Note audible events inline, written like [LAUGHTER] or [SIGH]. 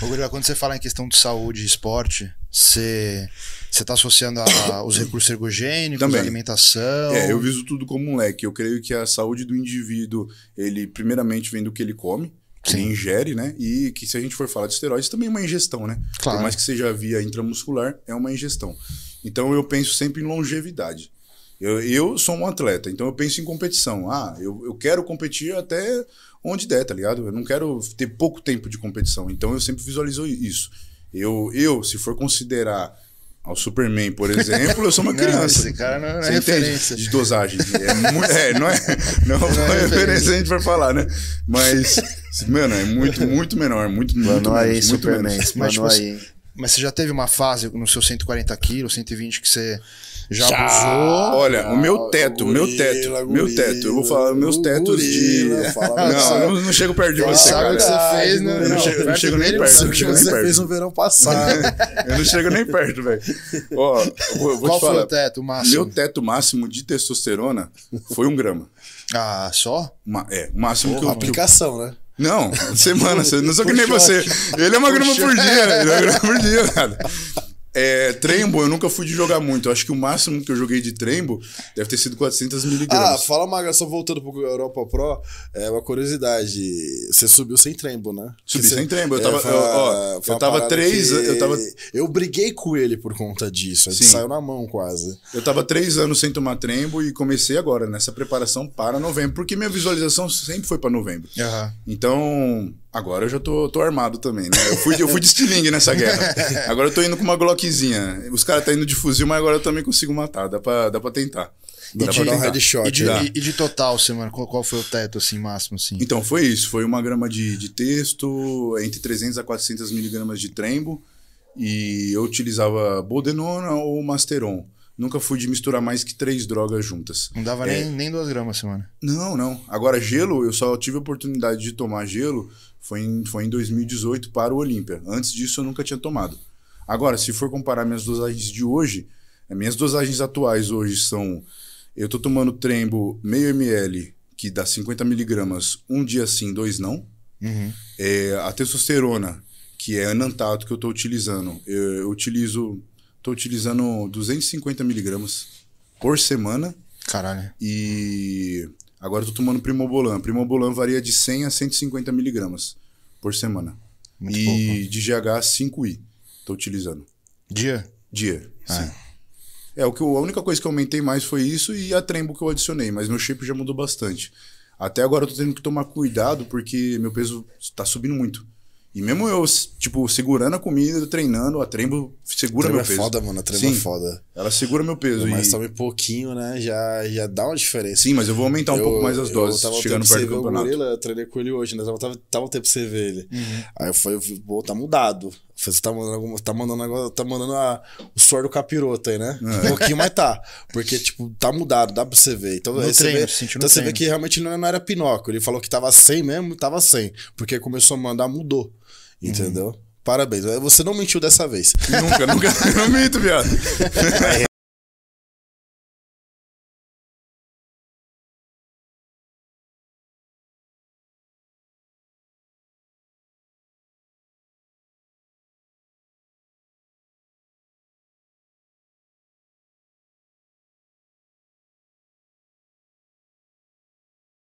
Rodrigo, quando você fala em questão de saúde e esporte, você está associando a, os recursos ergogênicos, Também. alimentação? É, eu viso tudo como um leque. Eu creio que a saúde do indivíduo, ele primeiramente vem do que ele come, que ingere, né? E que se a gente for falar de esteroides, também é uma ingestão, né? Claro. Por mais que seja via intramuscular, é uma ingestão. Então eu penso sempre em longevidade. Eu, eu sou um atleta, então eu penso em competição. Ah, eu, eu quero competir até onde der, tá ligado? Eu não quero ter pouco tempo de competição. Então eu sempre visualizo isso. Eu, eu se for considerar ao Superman, por exemplo, eu sou uma [LAUGHS] criança. Não, esse cara não, é referência. De dosagem. É, é, não é, não, é não é referência a gente vai falar, né? Mas, [LAUGHS] mano, é muito, muito menor. Muito, mano muito, aí, menos, Superman, muito menos. Mas, tipo, assim, aí. mas você já teve uma fase no seu 140 quilos, 120, que você já, abusou? Olha, o meu ah, teto, gorila, meu teto, gorila, meu teto. Eu vou falar meus tetos gorila, de. [LAUGHS] Não, eu não chego perto de você. cara. você fez, Eu não, chego, não nem perto. você fez no verão passado. [LAUGHS] Eu não chego nem perto, velho. Qual foi o teto máximo? Meu teto máximo de testosterona foi um grama. Ah, só? Uma, é, o máximo que eu. Aplicação, né? Não, semana, não sou que nem você. Ele é uma grama por dia, ele é uma grama por dia, [LAUGHS] cara. É, trembo, eu nunca fui de jogar muito. Eu acho que o máximo que eu joguei de trembo deve ter sido 400 miligramas. Ah, fala, Maga, só voltando pro Europa Pro, é uma curiosidade. Você subiu sem trembo, né? Subi sem trembo. Eu é, tava, é, eu, ó, eu tava três anos. eu tava Eu briguei com ele por conta disso. Sim. Saiu na mão quase. Eu tava três anos sem tomar trembo e comecei agora nessa preparação para novembro. Porque minha visualização sempre foi para novembro. Uhum. Então, agora eu já tô, tô armado também, né? Eu fui, eu fui de estilingue nessa guerra. [LAUGHS] Agora eu tô indo com uma glockzinha. Os caras tá indo de fuzil, mas agora eu também consigo matar. Dá para dá pra tentar. E de, um headshot. E de, e de total, semana, qual, qual, foi o teto assim, máximo? Assim? Então, foi isso. Foi uma grama de, de texto, entre 300 a 400 miligramas de trembo. E eu utilizava Boldenona ou Masteron. Nunca fui de misturar mais que três drogas juntas. Não dava é. nem, nem duas gramas a semana. Não, não. Agora, gelo, eu só tive a oportunidade de tomar gelo foi em, foi em 2018 para o Olímpia. Antes disso, eu nunca tinha tomado. Agora, se for comparar minhas dosagens de hoje, eh, minhas dosagens atuais hoje são eu tô tomando trembo meio ml, que dá 50 miligramas, um dia sim, dois não. Uhum. É, a testosterona, que é anantato que eu tô utilizando. Eu, eu utilizo... Tô utilizando 250 miligramas por semana. Caralho. E agora eu tô tomando Primobolan. Primobolan varia de 100 a 150 miligramas por semana. Muito e pouco. de GH 5i tô utilizando. Dia? Dia, ah. sim. É. É, o que eu, a única coisa que eu aumentei mais foi isso e a trembo que eu adicionei, mas meu shape já mudou bastante. Até agora eu tô tendo que tomar cuidado porque meu peso tá subindo muito. E mesmo eu, tipo, segurando a comida, treinando, a trembo segura a meu é peso. é foda, mano. A trembo é Sim, é foda. Ela segura meu peso. Mas e... também pouquinho, né? Já, já dá uma diferença. Sim, mas eu vou aumentar um eu, pouco mais as doses, chegando perto do campeonato. Gorila, eu treinei com ele hoje, né? Eu tava, tava um tempo sem ver ele. Uhum. Aí eu falei, pô, tá mudado. Você tá mandando, alguma, tá mandando, agora, tá mandando a, suor do capiroto aí, né? É. Um pouquinho, mas tá. Porque, tipo, tá mudado, dá pra você ver. Então, no você, treino, vê, então você vê que realmente não era pinóquio. Ele falou que tava sem mesmo, tava sem. Porque começou a mandar, mudou. Uhum. Entendeu? Uhum. Parabéns. Você não mentiu dessa vez. Nunca, nunca. [LAUGHS] não minto, viado. [LAUGHS] É,